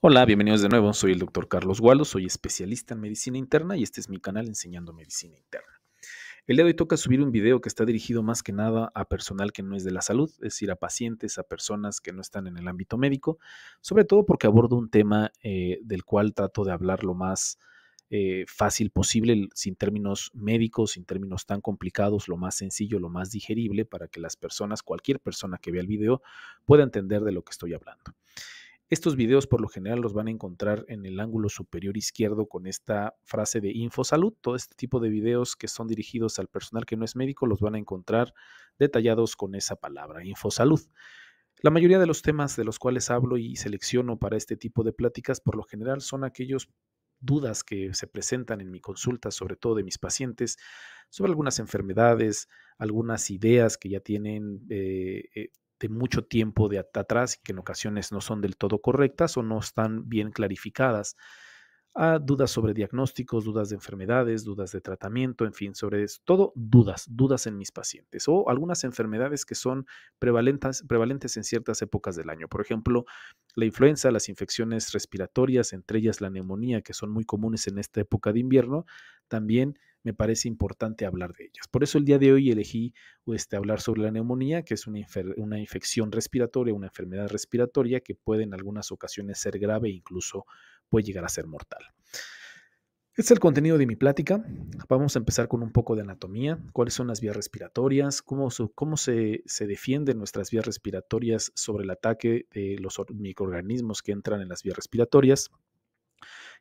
Hola, bienvenidos de nuevo. Soy el doctor Carlos Gualdo, soy especialista en medicina interna y este es mi canal Enseñando Medicina Interna. El día de hoy toca subir un video que está dirigido más que nada a personal que no es de la salud, es decir, a pacientes, a personas que no están en el ámbito médico, sobre todo porque abordo un tema eh, del cual trato de hablar lo más eh, fácil posible, sin términos médicos, sin términos tan complicados, lo más sencillo, lo más digerible para que las personas, cualquier persona que vea el video, pueda entender de lo que estoy hablando. Estos videos por lo general los van a encontrar en el ángulo superior izquierdo con esta frase de InfoSalud. Todo este tipo de videos que son dirigidos al personal que no es médico los van a encontrar detallados con esa palabra, InfoSalud. La mayoría de los temas de los cuales hablo y selecciono para este tipo de pláticas por lo general son aquellos dudas que se presentan en mi consulta, sobre todo de mis pacientes, sobre algunas enfermedades, algunas ideas que ya tienen eh, eh, de mucho tiempo de atrás y que en ocasiones no son del todo correctas o no están bien clarificadas, a ah, dudas sobre diagnósticos, dudas de enfermedades, dudas de tratamiento, en fin, sobre todo dudas, dudas en mis pacientes o algunas enfermedades que son prevalentes, prevalentes en ciertas épocas del año. Por ejemplo, la influenza, las infecciones respiratorias, entre ellas la neumonía, que son muy comunes en esta época de invierno, también me parece importante hablar de ellas. Por eso el día de hoy elegí este, hablar sobre la neumonía, que es una, infección respiratoria, una enfermedad respiratoria que puede en algunas ocasiones ser grave e incluso puede llegar a ser mortal. Este es el contenido de mi plática. Vamos a empezar con un poco de anatomía, cuáles son las vías respiratorias, cómo, cómo se, se, defienden nuestras vías respiratorias sobre el ataque de los microorganismos que entran en las vías respiratorias,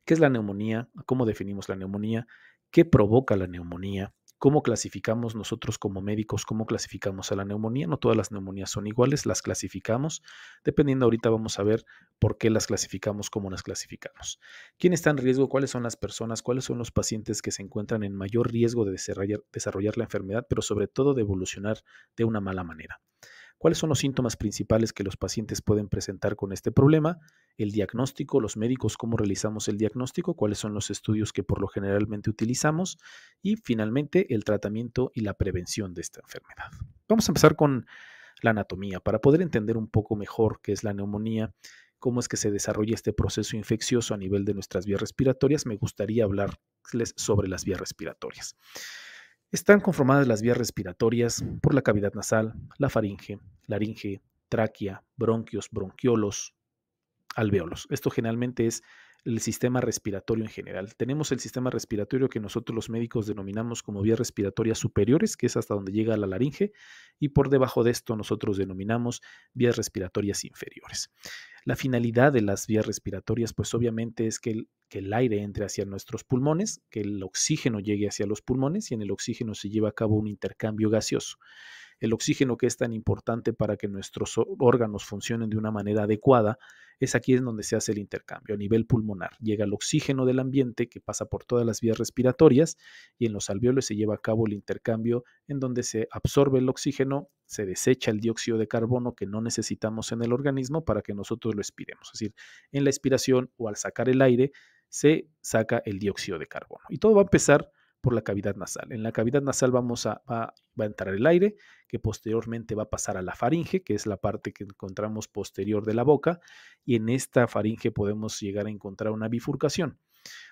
qué es la neumonía, cómo definimos la neumonía, qué provoca la neumonía, cómo clasificamos nosotros como médicos, cómo clasificamos a la neumonía. No todas las neumonías son iguales, las clasificamos. Dependiendo ahorita vamos a ver por qué las clasificamos, cómo las clasificamos. ¿Quién está en riesgo? ¿Cuáles son las personas? ¿Cuáles son los pacientes que se encuentran en mayor riesgo de desarrollar, desarrollar la enfermedad, pero sobre todo de evolucionar de una mala manera? cuáles son los síntomas principales que los pacientes pueden presentar con este problema, el diagnóstico, los médicos, cómo realizamos el diagnóstico, cuáles son los estudios que por lo generalmente utilizamos y finalmente el tratamiento y la prevención de esta enfermedad. Vamos a empezar con la anatomía para poder entender un poco mejor qué es la neumonía cómo es que se desarrolla este proceso infeccioso a nivel de nuestras vías respiratorias, me gustaría hablarles sobre las vías respiratorias. Están conformadas las vías respiratorias por la cavidad nasal, la faringe, laringe, tráquea, bronquios, bronquiolos, alvéolos. Esto generalmente es el sistema respiratorio en general. Tenemos el sistema respiratorio que nosotros los médicos denominamos como vías respiratorias superiores, que es hasta donde llega la laringe, y por debajo de esto nosotros denominamos vías respiratorias inferiores. La finalidad de las vías respiratorias, pues obviamente es que el, que el aire entre hacia nuestros pulmones, que el oxígeno llegue hacia los pulmones y en el oxígeno se lleva a cabo un intercambio gaseoso. El oxígeno que es tan importante para que nuestros órganos funcionen de una manera adecuada, es aquí en donde se hace el intercambio a nivel pulmonar. Llega el oxígeno del ambiente que pasa por todas las vías respiratorias y en los alveolos se lleva a cabo el intercambio en donde se absorbe el oxígeno, se desecha el dióxido de carbono que no necesitamos en el organismo para que nosotros lo expiremos. Es decir, en la expiración o al sacar el aire se saca el dióxido de carbono. Y todo va a empezar por la cavidad nasal. En la cavidad nasal vamos a, va, a entrar el aire, que posteriormente va a pasar a la faringe, que es la parte que encontramos posterior de la boca, y en esta faringe podemos llegar a encontrar una bifurcación.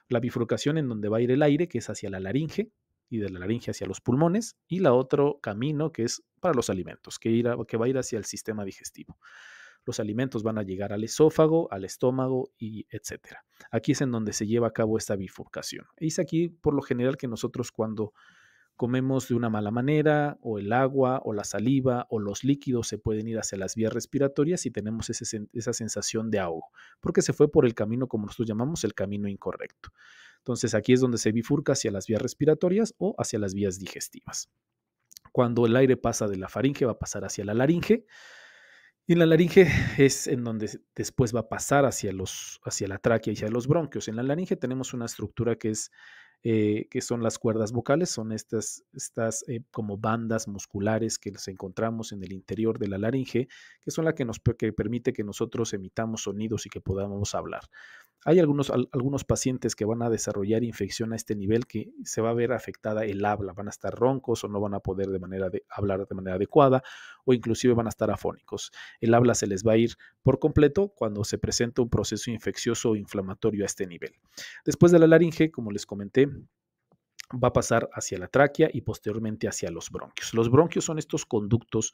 La bifurcación en donde va a ir el aire, que es hacia la laringe, y de la laringe hacia los pulmones, y la otro camino que es para los alimentos, que, que va a ir hacia el sistema digestivo. Los alimentos van a llegar al esófago, al estómago y etcétera. Aquí es en donde se lleva a cabo esta bifurcación. Es aquí por lo general que nosotros cuando comemos de una mala manera o el agua o la saliva o los líquidos se pueden ir hacia las vías respiratorias y tenemos esa sensación de ahogo, porque se fue por el camino como nosotros llamamos el camino incorrecto. Entonces aquí es donde se bifurca hacia las vías respiratorias o hacia las vías digestivas. Cuando el aire pasa de la faringe va a pasar hacia la laringe, y la laringe es en donde después va a pasar hacia, los, hacia la tráquea y hacia los bronquios. En la laringe tenemos una estructura que, es, eh, que son las cuerdas vocales, son estas, estas eh, como bandas musculares que nos encontramos en el interior de la laringe, que son las que nos que permite que nosotros emitamos sonidos y que podamos hablar. Hay algunos, algunos pacientes que van a desarrollar infección a este nivel que se va a ver afectada el habla, van a estar roncos o no van a poder de manera de, hablar de manera adecuada o inclusive van a estar afónicos. El habla se les va a ir por completo cuando se presenta un proceso infeccioso o inflamatorio a este nivel. Después de la laringe, como les comenté, va a pasar hacia la tráquea y posteriormente hacia los bronquios. Los bronquios son estos conductos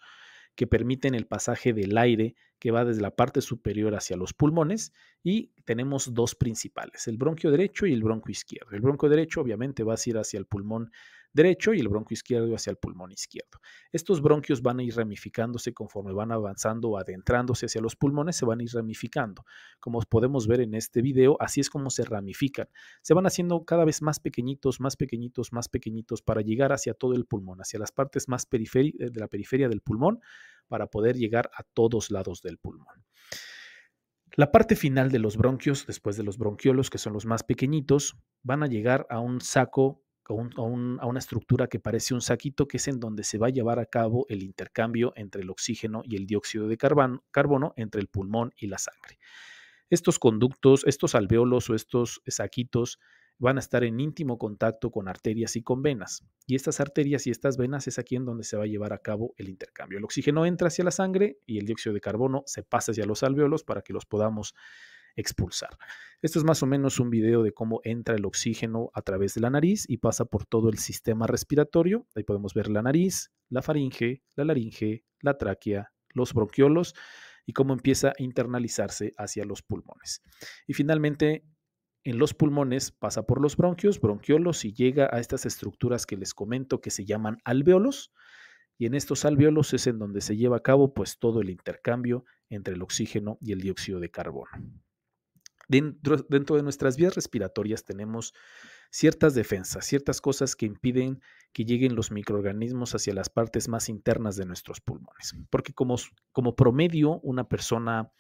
que permiten el pasaje del aire que va desde la parte superior hacia los pulmones y tenemos dos principales, el bronquio derecho y el bronco izquierdo. El bronquio derecho obviamente va a ir hacia el pulmón derecho y el bronco izquierdo hacia el pulmón izquierdo. Estos bronquios van a ir ramificándose conforme van avanzando o adentrándose hacia los pulmones, se van a ir ramificando. Como podemos ver en este video, así es como se ramifican. Se van haciendo cada vez más pequeñitos, más pequeñitos, más pequeñitos para llegar hacia todo el pulmón, hacia las partes más de la periferia del pulmón, para poder llegar a todos lados del pulmón. La parte final de los bronquios, después de los bronquiolos, que son los más pequeñitos, van a llegar a un saco a, una estructura que parece un saquito, que es en donde se va a llevar a cabo el intercambio entre el oxígeno y el dióxido de carbono, carbono entre el pulmón y la sangre. Estos conductos, estos alveolos o estos saquitos van a estar en íntimo contacto con arterias y con venas. Y estas arterias y estas venas es aquí en donde se va a llevar a cabo el intercambio. El oxígeno entra hacia la sangre y el dióxido de carbono se pasa hacia los alveolos para que los podamos expulsar. Esto es más o menos un video de cómo entra el oxígeno a través de la nariz y pasa por todo el sistema respiratorio. Ahí podemos ver la nariz, la faringe, la laringe, la tráquea, los bronquiolos y cómo empieza a internalizarse hacia los pulmones. Y finalmente, en los pulmones pasa por los bronquios, bronquiolos y llega a estas estructuras que les comento que se llaman alveolos. Y en estos alveolos es en donde se lleva a cabo pues todo el intercambio entre el oxígeno y el dióxido de carbono. Dentro, de nuestras vías respiratorias tenemos ciertas defensas, ciertas cosas que impiden que lleguen los microorganismos hacia las partes más internas de nuestros pulmones. Porque como, como promedio, una persona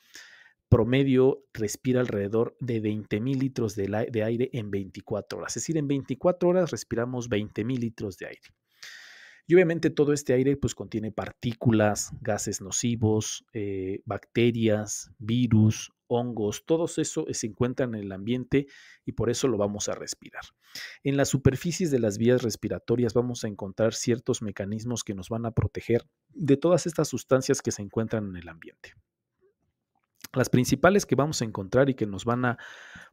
promedio respira alrededor de mil litros de, aire en 24 horas. Es decir, en 24 horas respiramos mil litros de aire. Y obviamente todo este aire pues contiene partículas, gases nocivos, eh, bacterias, virus, hongos, todo eso se encuentra en el ambiente y por eso lo vamos a respirar. En las superficies de las vías respiratorias vamos a encontrar ciertos mecanismos que nos van a proteger de todas estas sustancias que se encuentran en el ambiente. Las principales que vamos a encontrar y que nos van a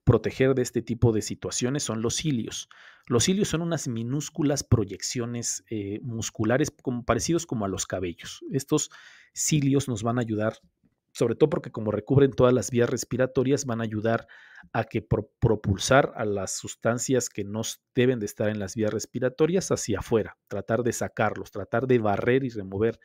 proteger de este tipo de situaciones son los cilios. Los cilios son unas minúsculas proyecciones eh, musculares parecidos como a los cabellos. Estos cilios nos van a ayudar, sobre todo porque como recubren todas las vías respiratorias, van a ayudar a que propulsar a las sustancias que no deben de estar en las vías respiratorias hacia afuera, tratar de sacarlos, tratar de barrer y remover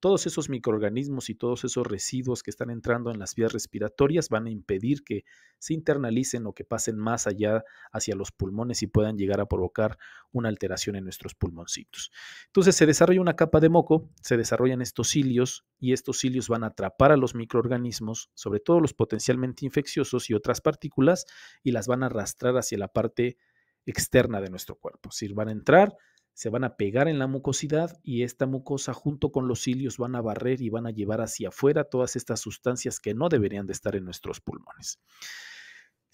todos esos microorganismos y todos esos residuos que están entrando en las vías respiratorias van a impedir que se internalicen o que pasen más allá hacia los pulmones y puedan llegar a provocar una alteración en nuestros pulmoncitos. Entonces se desarrolla una capa de moco, se desarrollan estos cilios y estos cilios van a atrapar a los microorganismos, sobre todo los potencialmente infecciosos y otras partículas, y las van a arrastrar hacia la parte externa de nuestro cuerpo. Si van a entrar, se van a pegar en la mucosidad y esta mucosa junto con los cilios van a barrer y van a llevar hacia afuera todas estas sustancias que no deberían de estar en nuestros pulmones.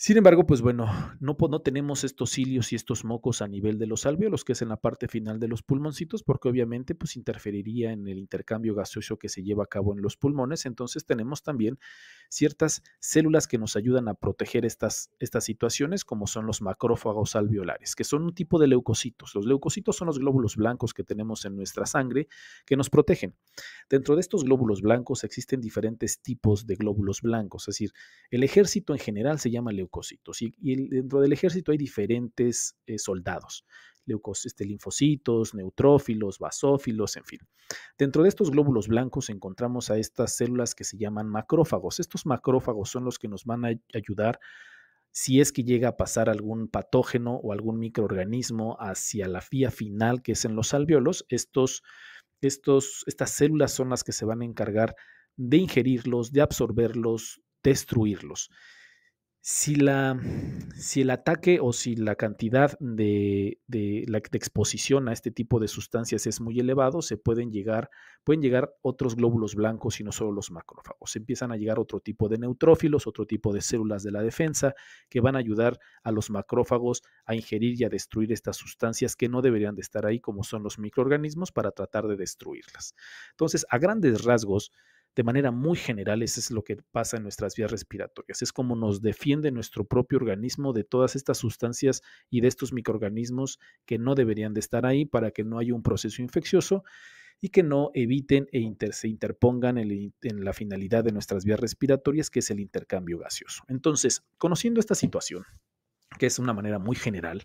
Sin embargo, pues bueno, no, no, tenemos estos cilios y estos mocos a nivel de los alvéolos, que es en la parte final de los pulmoncitos, porque obviamente pues interferiría en el intercambio gaseoso que se lleva a cabo en los pulmones. Entonces tenemos también ciertas células que nos ayudan a proteger estas, estas situaciones, como son los macrófagos alveolares, que son un tipo de leucocitos. Los leucocitos son los glóbulos blancos que tenemos en nuestra sangre que nos protegen. Dentro de estos glóbulos blancos existen diferentes tipos de glóbulos blancos, es decir, el ejército en general se llama leucocitos. Y, dentro del ejército hay diferentes eh, soldados, leucocitos, este, linfocitos, neutrófilos, basófilos, en fin. Dentro de estos glóbulos blancos encontramos a estas células que se llaman macrófagos. Estos macrófagos son los que nos van a ayudar si es que llega a pasar algún patógeno o algún microorganismo hacia la fía final que es en los alveolos, estos, estos, estas células son las que se van a encargar de ingerirlos, de absorberlos, destruirlos si, la, si el ataque o si la cantidad de, exposición a este tipo de sustancias es muy elevado, se pueden llegar, pueden llegar otros glóbulos blancos y no solo los macrófagos. Empiezan a llegar otro tipo de neutrófilos, otro tipo de células de la defensa que van a ayudar a los macrófagos a ingerir y a destruir estas sustancias que no deberían de estar ahí, como son los microorganismos, para tratar de destruirlas. Entonces, a grandes rasgos, de manera muy general, eso es lo que pasa en nuestras vías respiratorias. Es como nos defiende nuestro propio organismo de todas estas sustancias y de estos microorganismos que no deberían de estar ahí para que no haya un proceso infeccioso y que no eviten e inter, se interpongan en, en la finalidad de nuestras vías respiratorias, que es el intercambio gaseoso. Entonces, conociendo esta situación, que es una manera muy general,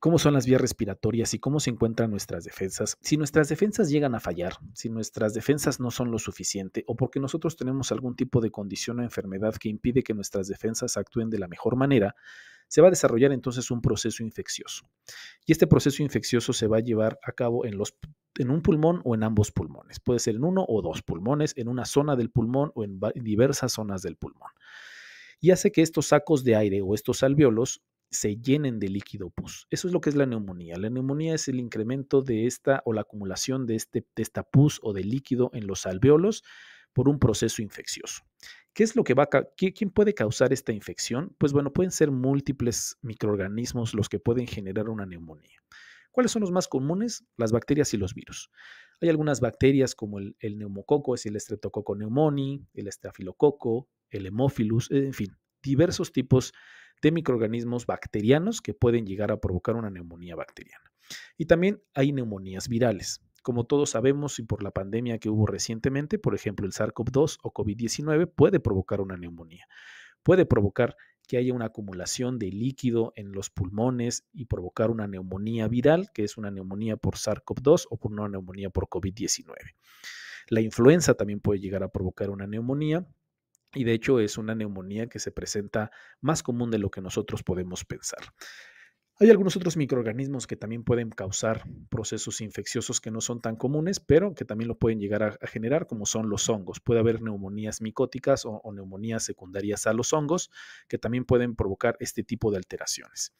cómo son las vías respiratorias y cómo se encuentran nuestras defensas. Si nuestras defensas llegan a fallar, si nuestras defensas no son lo suficiente o porque nosotros tenemos algún tipo de condición o enfermedad que impide que nuestras defensas actúen de la mejor manera, se va a desarrollar entonces un proceso infeccioso. Y este proceso infeccioso se va a llevar a cabo en, los, en un pulmón o en ambos pulmones. Puede ser en uno o dos pulmones, en una zona del pulmón o en diversas zonas del pulmón. Y hace que estos sacos de aire o estos alveolos se llenen de líquido pus. Eso es lo que es la neumonía. La neumonía es el incremento de esta o la acumulación de, este, esta pus o de líquido en los alveolos por un proceso infeccioso. ¿Qué es lo que va quién puede causar esta infección? Pues bueno, pueden ser múltiples microorganismos los que pueden generar una neumonía. ¿Cuáles son los más comunes? Las bacterias y los virus. Hay algunas bacterias como el, neumococo, es el estreptococo neumonía, el estafilococo, el hemófilus, en fin, diversos tipos de microorganismos bacterianos que pueden llegar a provocar una neumonía bacteriana. Y también hay neumonías virales. Como todos sabemos y por la pandemia que hubo recientemente, por ejemplo, el SARS-CoV-2 o COVID-19 puede provocar una neumonía. Puede provocar que haya una acumulación de líquido en los pulmones y provocar una neumonía viral, que es una neumonía por SARS-CoV-2 o por una neumonía por COVID-19. La influenza también puede llegar a provocar una neumonía y de hecho es una neumonía que se presenta más común de lo que nosotros podemos pensar. Hay algunos otros microorganismos que también pueden causar procesos infecciosos que no son tan comunes, pero que también lo pueden llegar a, generar, como son los hongos. Puede haber neumonías micóticas o neumonías secundarias a los hongos que también pueden provocar este tipo de alteraciones.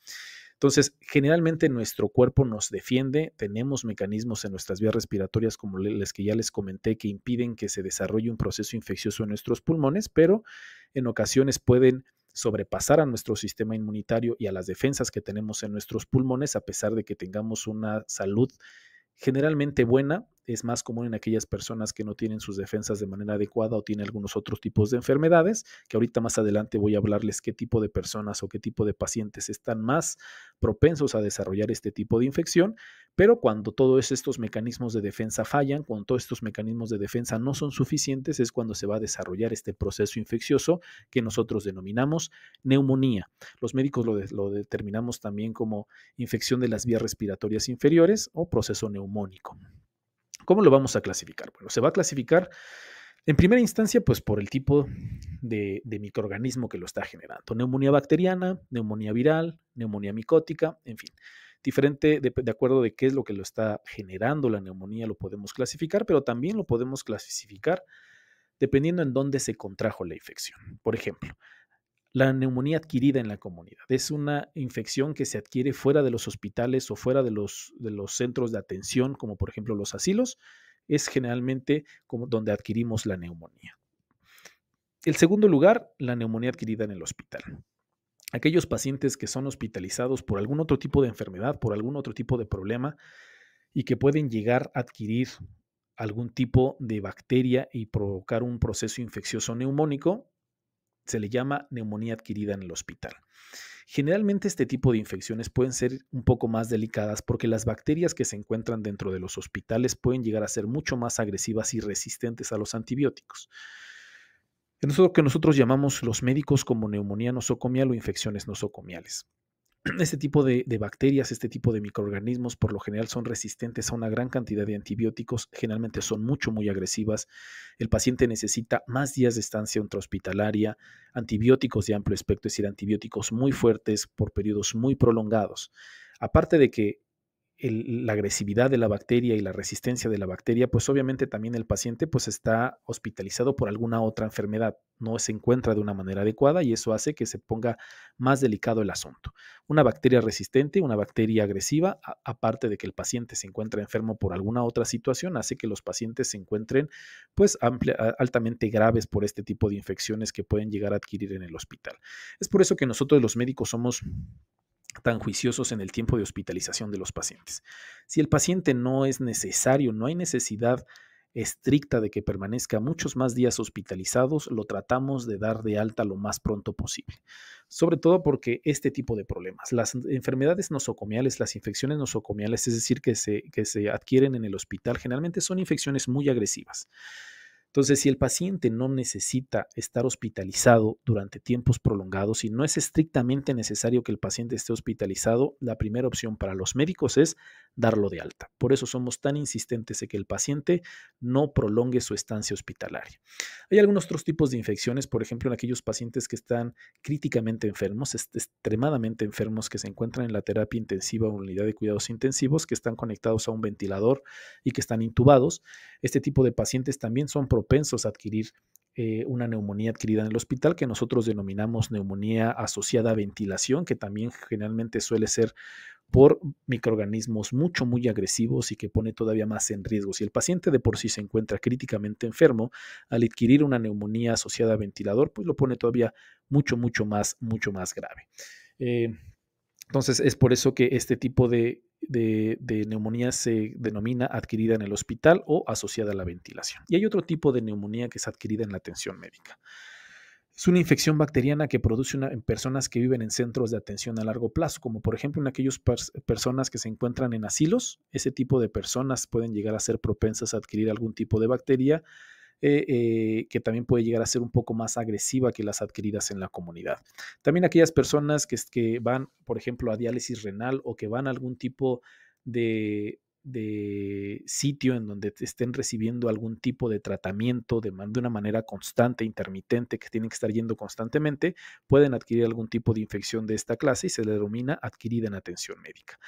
Entonces, generalmente nuestro cuerpo nos defiende, tenemos mecanismos en nuestras vías respiratorias como las que ya les comenté que impiden que se desarrolle un proceso infeccioso en nuestros pulmones, pero en ocasiones pueden sobrepasar a nuestro sistema inmunitario y a las defensas que tenemos en nuestros pulmones a pesar de que tengamos una salud generalmente buena es más común en aquellas personas que no tienen sus defensas de manera adecuada o tienen algunos otros tipos de enfermedades, que ahorita más adelante voy a hablarles qué tipo de personas o qué tipo de pacientes están más propensos a desarrollar este tipo de infección, pero cuando todos estos mecanismos de defensa fallan, cuando todos estos mecanismos de defensa no son suficientes, es cuando se va a desarrollar este proceso infeccioso que nosotros denominamos neumonía. Los médicos lo, lo determinamos también como infección de las vías respiratorias inferiores o proceso neumónico. ¿Cómo lo vamos a clasificar? Bueno, se va a clasificar en primera instancia, pues por el tipo de, microorganismo que lo está generando. Neumonía bacteriana, neumonía viral, neumonía micótica, en fin. Diferente de, de, acuerdo de qué es lo que lo está generando la neumonía, lo podemos clasificar, pero también lo podemos clasificar dependiendo en dónde se contrajo la infección. Por ejemplo, la neumonía adquirida en la comunidad. Es una infección que se adquiere fuera de los hospitales o fuera de los, los centros de atención, como por ejemplo los asilos. Es generalmente como donde adquirimos la neumonía. El segundo lugar, la neumonía adquirida en el hospital. Aquellos pacientes que son hospitalizados por algún otro tipo de enfermedad, por algún otro tipo de problema y que pueden llegar a adquirir algún tipo de bacteria y provocar un proceso infeccioso neumónico, se le llama neumonía adquirida en el hospital. Generalmente este tipo de infecciones pueden ser un poco más delicadas porque las bacterias que se encuentran dentro de los hospitales pueden llegar a ser mucho más agresivas y resistentes a los antibióticos. Es lo que nosotros llamamos los médicos como neumonía nosocomial o infecciones nosocomiales. Este tipo de, bacterias, este tipo de microorganismos por lo general son resistentes a una gran cantidad de antibióticos, generalmente son mucho, muy agresivas. El paciente necesita más días de estancia hospitalaria, antibióticos de amplio espectro, es decir, antibióticos muy fuertes por periodos muy prolongados. Aparte de que la agresividad de la bacteria y la resistencia de la bacteria, pues obviamente también el paciente pues está hospitalizado por alguna otra enfermedad, no se encuentra de una manera adecuada y eso hace que se ponga más delicado el asunto. Una bacteria resistente, una bacteria agresiva, aparte de que el paciente se encuentra enfermo por alguna otra situación, hace que los pacientes se encuentren pues altamente graves por este tipo de infecciones que pueden llegar a adquirir en el hospital. Es por eso que nosotros los médicos somos tan juiciosos en el tiempo de hospitalización de los pacientes. Si el paciente no es necesario, no hay necesidad estricta de que permanezca muchos más días hospitalizados, lo tratamos de dar de alta lo más pronto posible. Sobre todo porque este tipo de problemas, las enfermedades nosocomiales, las infecciones nosocomiales, es decir, que se, que se adquieren en el hospital, generalmente son infecciones muy agresivas entonces, si el paciente no necesita estar hospitalizado durante tiempos prolongados y no es estrictamente necesario que el paciente esté hospitalizado, la primera opción para los médicos es darlo de alta. Por eso somos tan insistentes en que el paciente no prolongue su estancia hospitalaria. Hay algunos otros tipos de infecciones, por ejemplo, en aquellos pacientes que están críticamente enfermos, extremadamente enfermos, que se encuentran en la terapia intensiva o unidad de cuidados intensivos, que están conectados a un ventilador y que están intubados. Este tipo de pacientes también son propensos a adquirir eh, una neumonía adquirida en el hospital que nosotros denominamos neumonía asociada a ventilación, que también generalmente suele ser por microorganismos mucho, muy agresivos y que pone todavía más en riesgo. Si el paciente de por sí se encuentra críticamente enfermo, al adquirir una neumonía asociada a ventilador, pues lo pone todavía mucho, mucho más, mucho más grave. Eh, entonces es por eso que este tipo de de, neumonía se denomina adquirida en el hospital o asociada a la ventilación. Y hay otro tipo de neumonía que es adquirida en la atención médica. Es una infección bacteriana que produce en personas que viven en centros de atención a largo plazo, como por ejemplo en aquellas personas que se encuentran en asilos. Ese tipo de personas pueden llegar a ser propensas a adquirir algún tipo de bacteria eh, eh, que también puede llegar a ser un poco más agresiva que las adquiridas en la comunidad. También aquellas personas que, que van, por ejemplo, a diálisis renal o que van a algún tipo de, de sitio en donde estén recibiendo algún tipo de tratamiento de, una manera constante, intermitente, que tienen que estar yendo constantemente, pueden adquirir algún tipo de infección de esta clase y se le denomina adquirida en atención médica.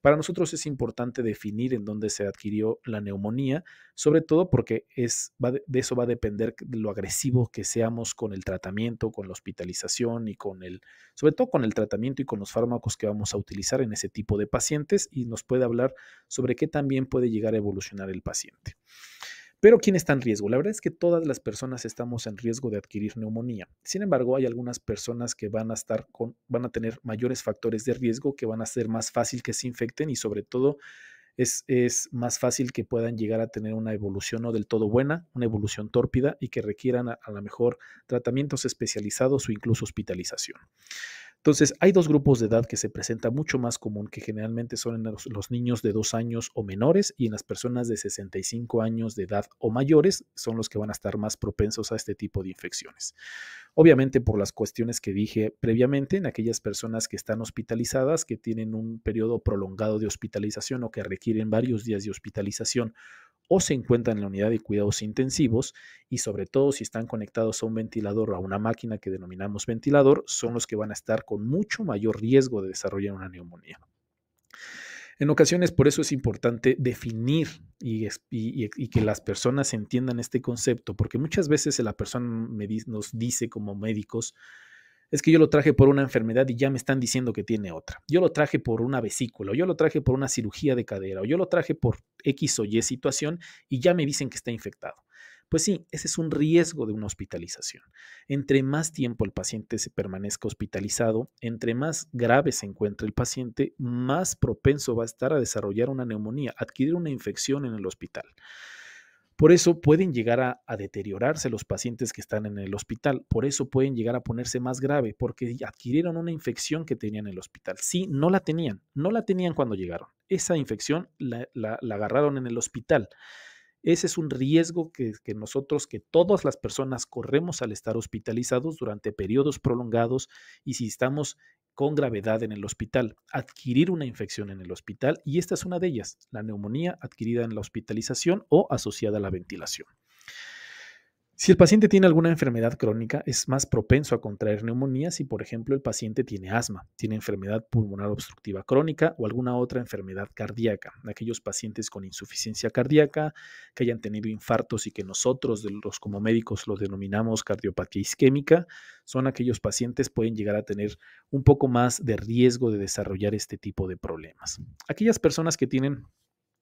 Para nosotros es importante definir en dónde se adquirió la neumonía, sobre todo porque es, de, eso va a depender de lo agresivo que seamos con el tratamiento, con la hospitalización y con el, sobre todo con el tratamiento y con los fármacos que vamos a utilizar en ese tipo de pacientes y nos puede hablar sobre que también puede llegar a evolucionar el paciente. Pero ¿quién está en riesgo? La verdad es que todas las personas estamos en riesgo de adquirir neumonía. Sin embargo, hay algunas personas que van a estar con, van a tener mayores factores de riesgo que van a ser más fácil que se infecten y sobre todo es, más fácil que puedan llegar a tener una evolución no del todo buena, una evolución tórpida y que requieran a, a lo mejor tratamientos especializados o incluso hospitalización. Entonces, hay dos grupos de edad que se presenta mucho más común, que generalmente son los, niños de dos años o menores y en las personas de 65 años de edad o mayores son los que van a estar más propensos a este tipo de infecciones. Obviamente por las cuestiones que dije previamente, en aquellas personas que están hospitalizadas, que tienen un periodo prolongado de hospitalización o que requieren varios días de hospitalización o se encuentran en la unidad de cuidados intensivos y sobre todo si están conectados a un ventilador o a una máquina que denominamos ventilador, son los que van a estar con mucho mayor riesgo de desarrollar una neumonía. En ocasiones por eso es importante definir y, que las personas entiendan este concepto, porque muchas veces la persona nos dice como médicos, es que yo lo traje por una enfermedad y ya me están diciendo que tiene otra. Yo lo traje por una vesícula, o yo lo traje por una cirugía de cadera, o yo lo traje por X o Y situación y ya me dicen que está infectado. Pues sí, ese es un riesgo de una hospitalización. Entre más tiempo el paciente se permanezca hospitalizado, entre más grave se encuentra el paciente, más propenso va a estar a desarrollar una neumonía, adquirir una infección en el hospital. Por eso pueden llegar a, deteriorarse los pacientes que están en el hospital, por eso pueden llegar a ponerse más grave, porque adquirieron una infección que tenían en el hospital. Si no la tenían, no la tenían cuando llegaron. Esa infección la, agarraron en el hospital. Ese es un riesgo que, que, nosotros, que todas las personas corremos al estar hospitalizados durante periodos prolongados y si estamos con gravedad en el hospital, adquirir una infección en el hospital y esta es una de ellas, la neumonía adquirida en la hospitalización o asociada a la ventilación. Si el paciente tiene alguna enfermedad crónica, es más propenso a contraer neumonía si, por ejemplo, el paciente tiene asma, tiene enfermedad pulmonar obstructiva crónica o alguna otra enfermedad cardíaca. Aquellos pacientes con insuficiencia cardíaca que hayan tenido infartos y que nosotros, los como médicos, lo denominamos cardiopatía isquémica, son aquellos pacientes que pueden llegar a tener un poco más de riesgo de desarrollar este tipo de problemas. Aquellas personas que tienen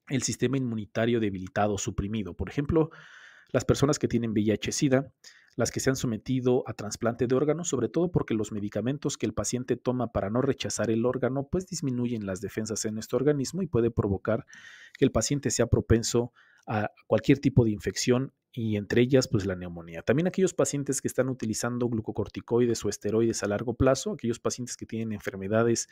el sistema inmunitario debilitado, suprimido, por ejemplo, las personas que tienen VIH-Sida, las que se han sometido a trasplante de órganos, sobre todo porque los medicamentos que el paciente toma para no rechazar el órgano, pues disminuyen las defensas en nuestro organismo y puede provocar que el paciente sea propenso a cualquier tipo de infección y entre ellas pues la neumonía. También aquellos pacientes que están utilizando glucocorticoides o esteroides a largo plazo, aquellos pacientes que tienen enfermedades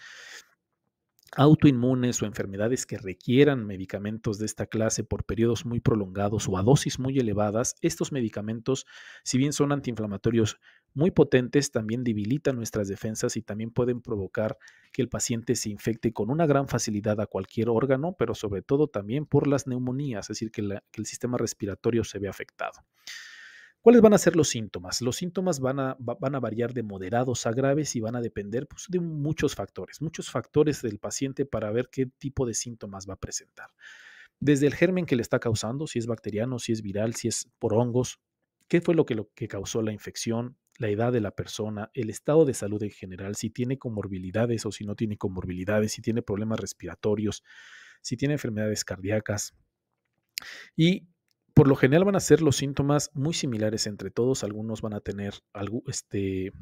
autoinmunes o enfermedades que requieran medicamentos de esta clase por periodos muy prolongados o a dosis muy elevadas, estos medicamentos, si bien son antiinflamatorios muy potentes, también debilitan nuestras defensas y también pueden provocar que el paciente se infecte con una gran facilidad a cualquier órgano, pero sobre todo también por las neumonías, es decir, que, que el sistema respiratorio se ve afectado. ¿Cuáles van a ser los síntomas? Los síntomas van a, van a variar de moderados a graves y van a depender pues, de muchos factores, muchos factores del paciente para ver qué tipo de síntomas va a presentar. Desde el germen que le está causando, si es bacteriano, si es viral, si es por hongos, qué fue lo que, lo que causó la infección, la edad de la persona, el estado de salud en general, si tiene comorbilidades o si no tiene comorbilidades, si tiene problemas respiratorios, si tiene enfermedades cardíacas. Y por lo general van a ser los síntomas muy similares entre todos. Algunos van a tener este,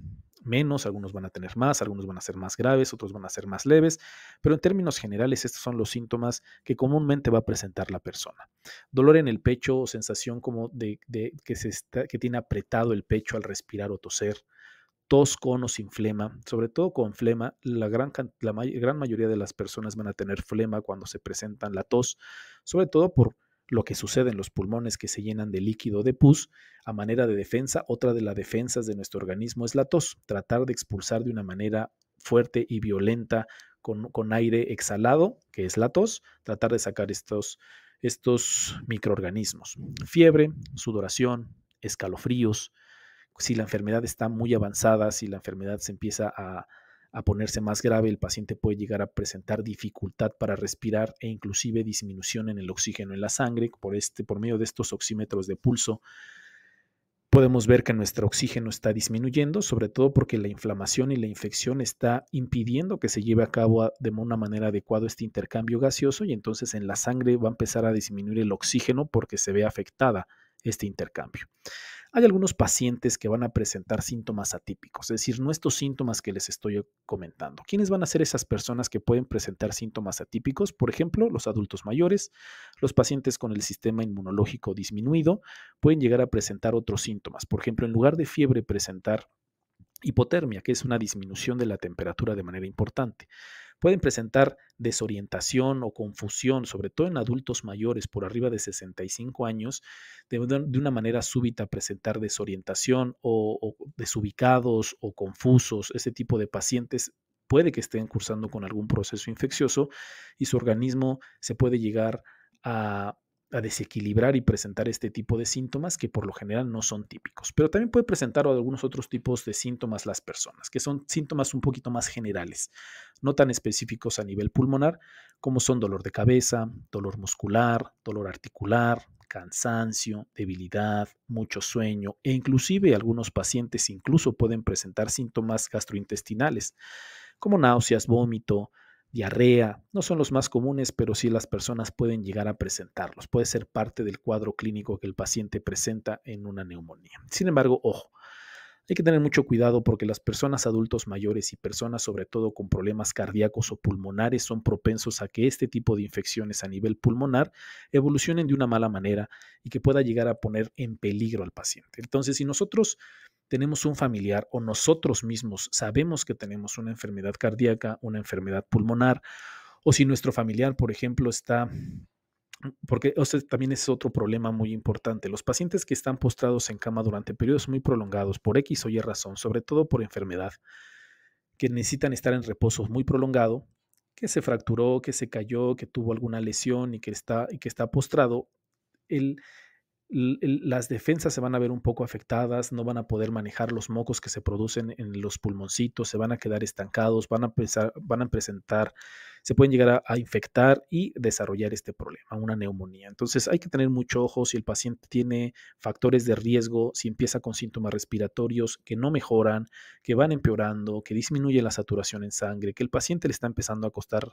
menos, algunos van a tener más, algunos van a ser más graves, otros van a ser más leves, pero en términos generales estos son los síntomas que comúnmente va a presentar la persona. Dolor en el pecho o sensación como de, que, se está, que tiene apretado el pecho al respirar o toser, tos con o sin flema, sobre todo con flema, la gran, gran mayoría de las personas van a tener flema cuando se presentan la tos, sobre todo por lo que sucede en los pulmones que se llenan de líquido de pus, a manera de defensa, otra de las defensas de nuestro organismo es la tos, tratar de expulsar de una manera fuerte y violenta con, aire exhalado, que es la tos, tratar de sacar estos, estos microorganismos. Fiebre, sudoración, escalofríos, si la enfermedad está muy avanzada, si la enfermedad se empieza a, a ponerse más grave, el paciente puede llegar a presentar dificultad para respirar e inclusive disminución en el oxígeno en la sangre por, este, por medio de estos oxímetros de pulso. Podemos ver que nuestro oxígeno está disminuyendo, sobre todo porque la inflamación y la infección está impidiendo que se lleve a cabo ah, de una manera adecuada este intercambio gaseoso y entonces en la sangre va a empezar a disminuir el oxígeno porque se ve afectada este intercambio. Hay algunos pacientes que van a presentar síntomas atípicos, es decir, no estos síntomas que les estoy comentando. ¿Quiénes van a ser esas personas que pueden presentar síntomas atípicos? Por ejemplo, los adultos mayores, los pacientes con el sistema inmunológico disminuido pueden llegar a presentar otros síntomas. Por ejemplo, en lugar de fiebre presentar hipotermia, que es una disminución de la temperatura de manera importante. Pueden presentar desorientación o confusión, sobre todo en adultos mayores por arriba de 65 años, de, una manera súbita presentar desorientación o, desubicados o confusos. Ese tipo de pacientes puede que estén cursando con algún proceso infeccioso y su organismo se puede llegar a a desequilibrar y presentar este tipo de síntomas que por lo general no son típicos. Pero también puede presentar algunos otros tipos de síntomas las personas, que son síntomas un poquito más generales, no tan específicos a nivel pulmonar, como son dolor de cabeza, dolor muscular, dolor articular, cansancio, debilidad, mucho sueño e inclusive algunos pacientes incluso pueden presentar síntomas gastrointestinales como náuseas, vómito, diarrea, no son los más comunes, pero sí las personas pueden llegar a presentarlos. Puede ser parte del cuadro clínico que el paciente presenta en una neumonía. Sin embargo, ojo, hay que tener mucho cuidado porque las personas adultos mayores y personas sobre todo con problemas cardíacos o pulmonares son propensos a que este tipo de infecciones a nivel pulmonar evolucionen de una mala manera y que pueda llegar a poner en peligro al paciente. Entonces, si nosotros tenemos un familiar o nosotros mismos sabemos que tenemos una enfermedad cardíaca, una enfermedad pulmonar, o si nuestro familiar, por ejemplo, está porque también es otro problema muy importante. Los pacientes que están postrados en cama durante periodos muy prolongados por X o Y razón, sobre todo por enfermedad, que necesitan estar en reposo muy prolongado, que se fracturó, que se cayó, que tuvo alguna lesión y que está, y que está postrado, el, las defensas se van a ver un poco afectadas, no van a poder manejar los mocos que se producen en los pulmoncitos, se van a quedar estancados, van a, van a presentar se pueden llegar a, infectar y desarrollar este problema, una neumonía. Entonces hay que tener mucho ojo si el paciente tiene factores de riesgo, si empieza con síntomas respiratorios que no mejoran, que van empeorando, que disminuye la saturación en sangre, que el paciente le está empezando a costar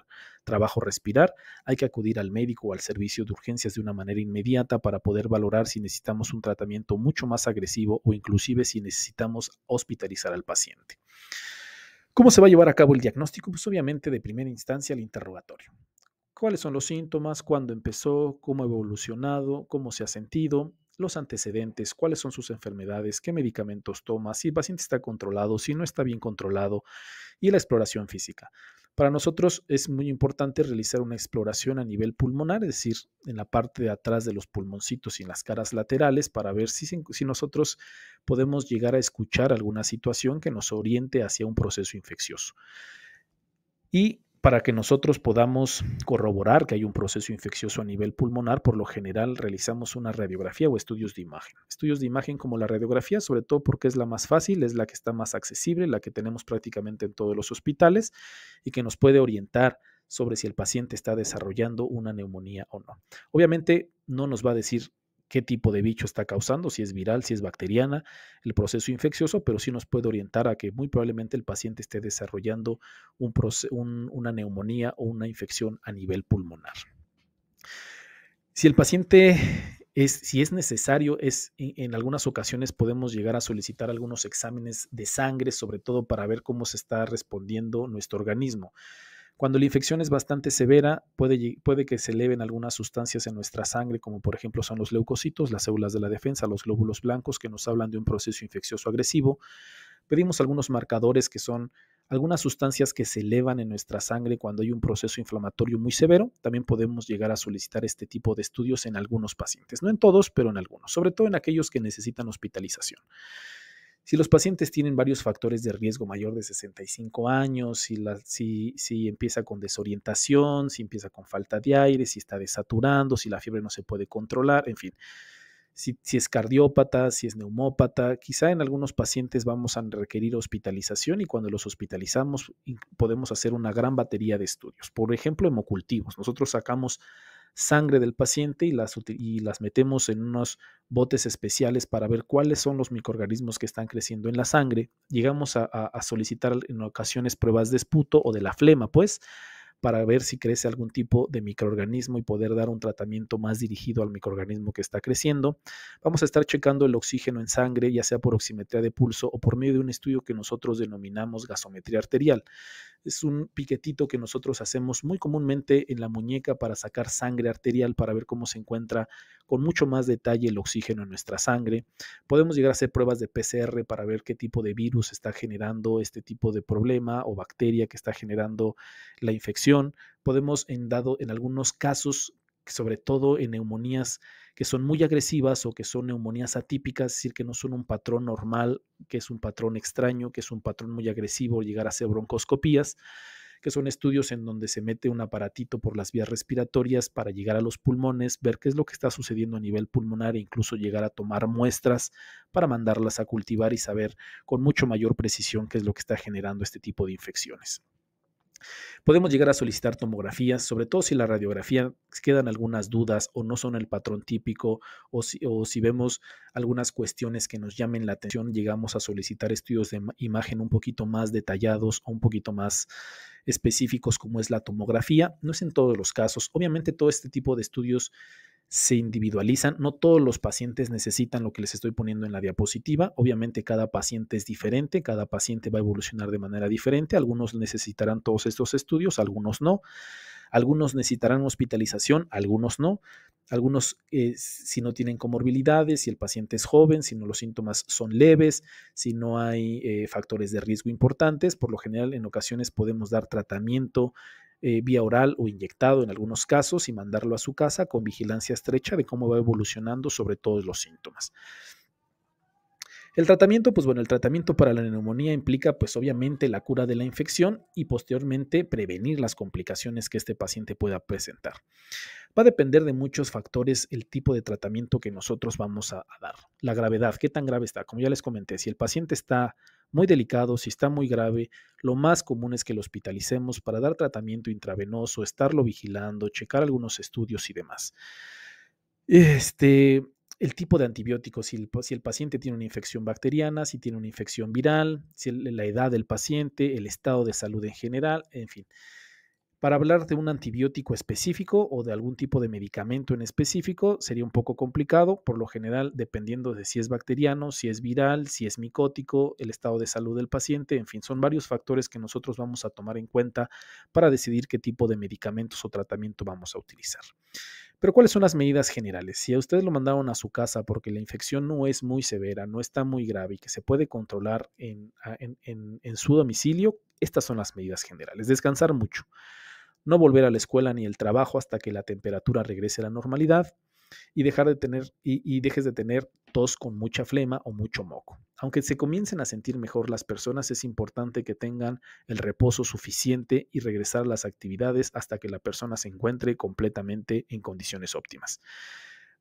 trabajo respirar, hay que acudir al médico o al servicio de urgencias de una manera inmediata para poder valorar si necesitamos un tratamiento mucho más agresivo o inclusive si necesitamos hospitalizar al paciente. ¿Cómo se va a llevar a cabo el diagnóstico? Pues obviamente de primera instancia el interrogatorio. ¿Cuáles son los síntomas? ¿Cuándo empezó? ¿Cómo ha evolucionado? ¿Cómo se ha sentido? los antecedentes, cuáles son sus enfermedades, qué medicamentos toma, si el paciente está controlado, si no está bien controlado y la exploración física. Para nosotros es muy importante realizar una exploración a nivel pulmonar, es decir, en la parte de atrás de los pulmoncitos y en las caras laterales, para ver si, nosotros podemos llegar a escuchar alguna situación que nos oriente hacia un proceso infeccioso. Y para que nosotros podamos corroborar que hay un proceso infeccioso a nivel pulmonar, por lo general realizamos una radiografía o estudios de imagen. Estudios de imagen como la radiografía, sobre todo porque es la más fácil, es la que está más accesible, la que tenemos prácticamente en todos los hospitales y que nos puede orientar sobre si el paciente está desarrollando una neumonía o no. Obviamente no nos va a decir qué tipo de bicho está causando, si es viral, si es bacteriana, el proceso infeccioso, pero sí nos puede orientar a que muy probablemente el paciente esté desarrollando una neumonía o una infección a nivel pulmonar. Si el paciente es, si es necesario, es, en, algunas ocasiones podemos llegar a solicitar algunos exámenes de sangre, sobre todo para ver cómo se está respondiendo nuestro organismo. Cuando la infección es bastante severa, puede, que se eleven algunas sustancias en nuestra sangre, como por ejemplo son los leucocitos, las células de la defensa, los glóbulos blancos, que nos hablan de un proceso infeccioso agresivo. Pedimos algunos marcadores que son algunas sustancias que se elevan en nuestra sangre cuando hay un proceso inflamatorio muy severo. También podemos llegar a solicitar este tipo de estudios en algunos pacientes, no en todos, pero en algunos, sobre todo en aquellos que necesitan hospitalización. Si los pacientes tienen varios factores de riesgo mayor de 65 años, si, si, empieza con desorientación, si empieza con falta de aire, si está desaturando, si la fiebre no se puede controlar, en fin. Si, si es cardiópata, si es neumópata, quizá en algunos pacientes vamos a requerir hospitalización y cuando los hospitalizamos podemos hacer una gran batería de estudios. Por ejemplo, hemocultivos. Nosotros sacamos sangre del paciente y las, y las metemos en unos botes especiales para ver cuáles son los microorganismos que están creciendo en la sangre. Llegamos a, a solicitar en ocasiones pruebas de esputo o de la flema, pues, para ver si crece algún tipo de microorganismo y poder dar un tratamiento más dirigido al microorganismo que está creciendo. Vamos a estar checando el oxígeno en sangre, ya sea por oximetría de pulso o por medio de un estudio que nosotros denominamos gasometría arterial. Es un piquetito que nosotros hacemos muy comúnmente en la muñeca para sacar sangre arterial para ver cómo se encuentra con mucho más detalle el oxígeno en nuestra sangre. Podemos llegar a hacer pruebas de PCR para ver qué tipo de virus está generando este tipo de problema o bacteria que está generando la infección podemos en dado en algunos casos, sobre todo en neumonías que son muy agresivas o que son neumonías atípicas, es decir, que no son un patrón normal, que es un patrón extraño, que es un patrón muy agresivo, llegar a hacer broncoscopías, que son estudios en donde se mete un aparatito por las vías respiratorias para llegar a los pulmones, ver qué es lo que está sucediendo a nivel pulmonar e incluso llegar a tomar muestras para mandarlas a cultivar y saber con mucho mayor precisión qué es lo que está generando este tipo de infecciones. Podemos llegar a solicitar tomografías, sobre todo si la radiografía quedan algunas dudas o no son el patrón típico o si, o si vemos algunas cuestiones que nos llamen la atención, llegamos a solicitar estudios de imagen un poquito más detallados o un poquito más específicos como es la tomografía. No es en todos los casos. Obviamente todo este tipo de estudios se individualizan. No todos los pacientes necesitan lo que les estoy poniendo en la diapositiva. Obviamente cada paciente es diferente, cada paciente va a evolucionar de manera diferente. Algunos necesitarán todos estos estudios, algunos no. Algunos necesitarán hospitalización, algunos no. Algunos eh, si no tienen comorbilidades, si el paciente es joven, si no los síntomas son leves, si no hay eh, factores de riesgo importantes, por lo general en ocasiones podemos dar tratamiento eh, vía oral o inyectado en algunos casos y mandarlo a su casa con vigilancia estrecha de cómo va evolucionando sobre todos los síntomas. El tratamiento, pues bueno, el tratamiento para la neumonía implica pues obviamente la cura de la infección y posteriormente prevenir las complicaciones que este paciente pueda presentar. Va a depender de muchos factores el tipo de tratamiento que nosotros vamos a dar. La gravedad, qué tan grave está. Como ya les comenté, si el paciente está muy delicado, si está muy grave, lo más común es que lo hospitalicemos para dar tratamiento intravenoso, estarlo vigilando, checar algunos estudios y demás. Este, el tipo de antibióticos, si el, paciente tiene una infección bacteriana, si tiene una infección viral, si la edad del paciente, el estado de salud en general, en fin. Para hablar de un antibiótico específico o de algún tipo de medicamento en específico sería un poco complicado, por lo general dependiendo de si es bacteriano, si es viral, si es micótico, el estado de salud del paciente, en fin, son varios factores que nosotros vamos a tomar en cuenta para decidir qué tipo de medicamentos o tratamiento vamos a utilizar. Pero ¿cuáles son las medidas generales? Si a ustedes lo mandaron a su casa porque la infección no es muy severa, no está muy grave y que se puede controlar en, su domicilio, estas son las medidas generales. Descansar mucho no volver a la escuela ni el trabajo hasta que la temperatura regrese a la normalidad y, dejar de tener, y, y dejes de tener tos con mucha flema o mucho moco. Aunque se comiencen a sentir mejor las personas, es importante que tengan el reposo suficiente y regresar a las actividades hasta que la persona se encuentre completamente en condiciones óptimas.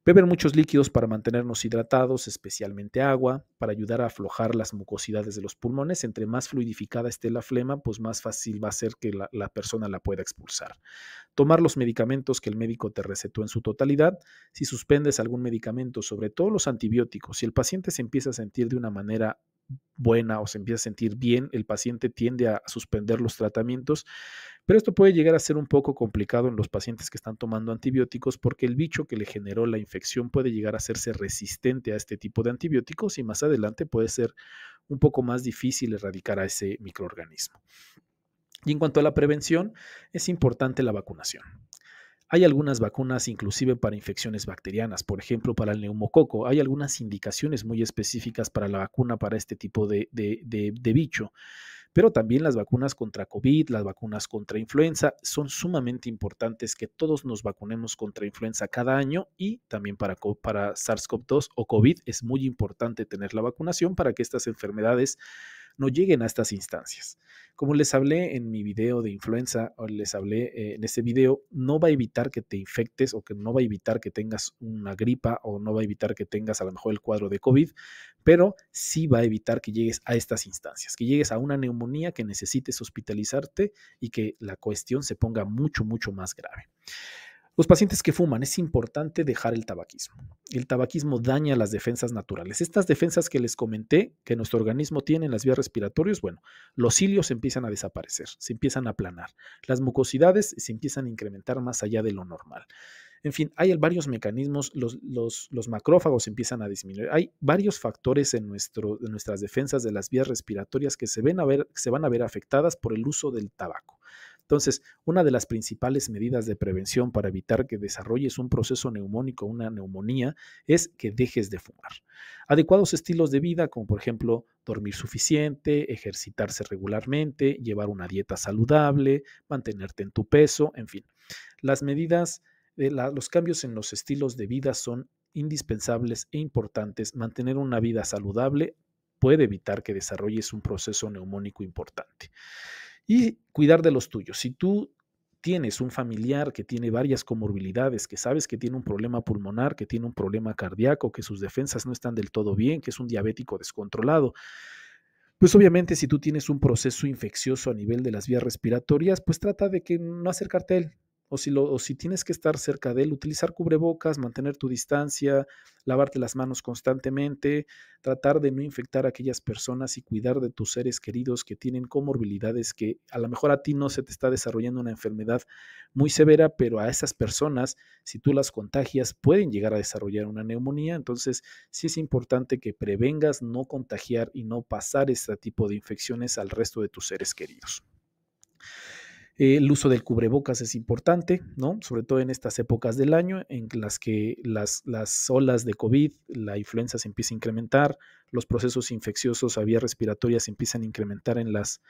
Beber muchos líquidos para mantenernos hidratados, especialmente agua, para ayudar a aflojar las mucosidades de los pulmones. Entre más fluidificada esté la flema, pues más fácil va a ser que la, la, persona la pueda expulsar. Tomar los medicamentos que el médico te recetó en su totalidad. Si suspendes algún medicamento, sobre todo los antibióticos, si el paciente se empieza a sentir de una manera buena o se empieza a sentir bien, el paciente tiende a suspender los tratamientos, pero esto puede llegar a ser un poco complicado en los pacientes que están tomando antibióticos porque el bicho que le generó la infección puede llegar a hacerse resistente a este tipo de antibióticos y más adelante puede ser un poco más difícil erradicar a ese microorganismo. Y en cuanto a la prevención, es importante la vacunación. Hay algunas vacunas inclusive para infecciones bacterianas, por ejemplo, para el neumococo. Hay algunas indicaciones muy específicas para la vacuna para este tipo de, bicho pero también las vacunas contra COVID, las vacunas contra influenza, son sumamente importantes que todos nos vacunemos contra influenza cada año y también para, para SARS-CoV-2 o COVID es muy importante tener la vacunación para que estas enfermedades no lleguen a estas instancias. Como les hablé en mi video de influenza, o les hablé eh, en este video, no va a evitar que te infectes o que no va a evitar que tengas una gripa o no va a evitar que tengas a lo mejor el cuadro de COVID, pero sí va a evitar que llegues a estas instancias, que llegues a una neumonía que necesites hospitalizarte y que la cuestión se ponga mucho, mucho más grave. Los pacientes que fuman, es importante dejar el tabaquismo. El tabaquismo daña las defensas naturales. Estas defensas que les comenté que nuestro organismo tiene en las vías respiratorias, bueno, los cilios empiezan a desaparecer, se empiezan a aplanar, las mucosidades se empiezan a incrementar más allá de lo normal. En fin, hay varios mecanismos, los, macrófagos empiezan a disminuir. Hay varios factores en, nuestras defensas de las vías respiratorias que se, ven a ver, se van a ver afectadas por el uso del tabaco. Entonces, una de las principales medidas de prevención para evitar que desarrolles un proceso neumónico, una neumonía, es que dejes de fumar. Adecuados estilos de vida, como por ejemplo dormir suficiente, ejercitarse regularmente, llevar una dieta saludable, mantenerte en tu peso, en fin. Las medidas, eh, los cambios en los estilos de vida son indispensables e importantes. Mantener una vida saludable puede evitar que desarrolles un proceso neumónico importante y cuidar de los tuyos. Si tú tienes un familiar que tiene varias comorbilidades, que sabes que tiene un problema pulmonar, que tiene un problema cardíaco, que sus defensas no están del todo bien, que es un diabético descontrolado, pues obviamente si tú tienes un proceso infeccioso a nivel de las vías respiratorias, pues trata de que no acercarte a él, o si, tienes que estar cerca de él, utilizar cubrebocas, mantener tu distancia, lavarte las manos constantemente, tratar de no infectar a aquellas personas y cuidar de tus seres queridos que tienen comorbilidades que a lo mejor a ti no se te está desarrollando una enfermedad muy severa, pero a esas personas, si tú las contagias, pueden llegar a desarrollar una neumonía. Entonces, sí es importante que prevengas no contagiar y no pasar este tipo de infecciones al resto de tus seres queridos. Eh, el uso del cubrebocas es importante, ¿no? Sobre todo en estas épocas del año en las que las, las olas de COVID, la influenza se empieza a incrementar, los procesos infecciosos a vía respiratorias se empiezan a incrementar en las...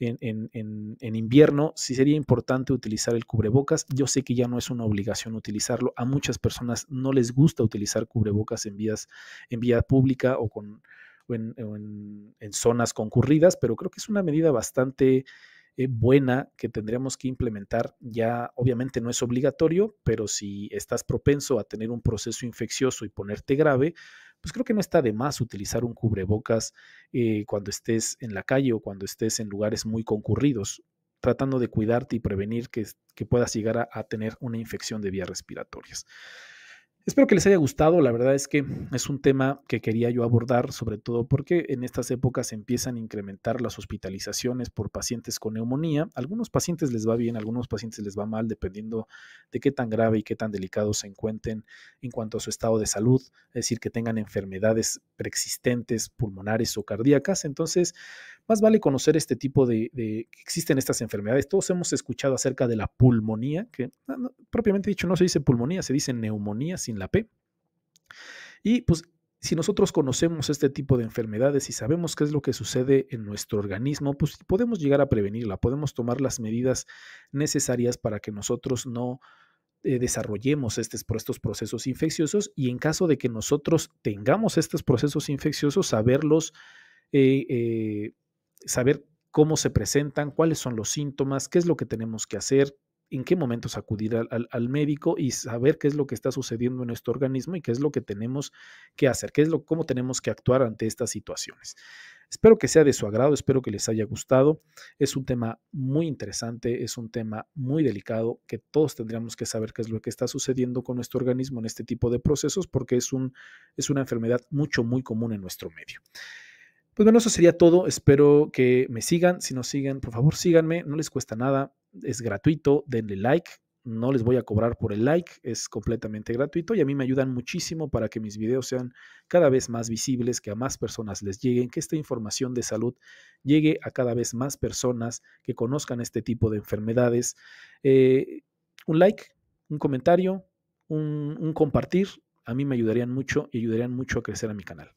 En, invierno, sí sería importante utilizar el cubrebocas. Yo sé que ya no es una obligación utilizarlo. A muchas personas no les gusta utilizar cubrebocas en vías, en vía pública o con en, en, zonas concurridas, pero creo que es una medida bastante eh, buena que tendríamos que implementar ya, obviamente no es obligatorio, pero si estás propenso a tener un proceso infeccioso y ponerte grave, pues creo que no está de más utilizar un cubrebocas eh, cuando estés en la calle o cuando estés en lugares muy concurridos, tratando de cuidarte y prevenir que, puedas llegar a tener una infección de vías respiratorias. Espero que les haya gustado, la verdad es que es un tema que quería yo abordar, sobre todo porque en estas épocas empiezan a incrementar las hospitalizaciones por pacientes con neumonía. Algunos pacientes les va bien, algunos pacientes les va mal, dependiendo de qué tan grave y qué tan delicado se encuentren en cuanto a su estado de salud, es decir, que tengan enfermedades preexistentes, pulmonares o cardíacas. Entonces, más vale conocer este tipo de, que existen estas enfermedades. Todos hemos escuchado acerca de la pulmonía, que ah, propiamente dicho no se dice pulmonía, se dice neumonía, sin la P. Y pues si nosotros conocemos este tipo de enfermedades y sabemos qué es lo que sucede en nuestro organismo, pues podemos llegar a prevenirla, podemos tomar las medidas necesarias para que nosotros no eh, desarrollemos estos procesos infecciosos y en caso de que nosotros tengamos estos procesos infecciosos, saberlos, eh, eh, saber cómo se presentan, cuáles son los síntomas, qué es lo que tenemos que hacer, en qué momentos acudir al, médico y saber qué es lo que está sucediendo en nuestro organismo y qué es lo que tenemos que hacer, qué es lo, cómo tenemos que actuar ante estas situaciones. Espero que sea de su agrado, espero que les haya gustado. Es un tema muy interesante, es un tema muy delicado que todos tendríamos que saber qué es lo que está sucediendo con nuestro organismo en este tipo de procesos porque es, un, es una enfermedad mucho, muy común en nuestro medio. Pues bueno, eso sería todo. Espero que me sigan. Si no siguen, por favor, síganme. No les cuesta nada es gratuito, denle like, no les voy a cobrar por el like, es completamente gratuito y a mí me ayudan muchísimo para que mis videos sean cada vez más visibles, que a más personas les lleguen, que esta información de salud llegue a cada vez más personas que conozcan este tipo de enfermedades. Eh, un like, un comentario, un compartir, a mí me ayudarían mucho y ayudarían mucho a crecer a mi canal.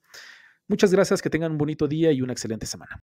Muchas gracias, que tengan un bonito día y una excelente semana.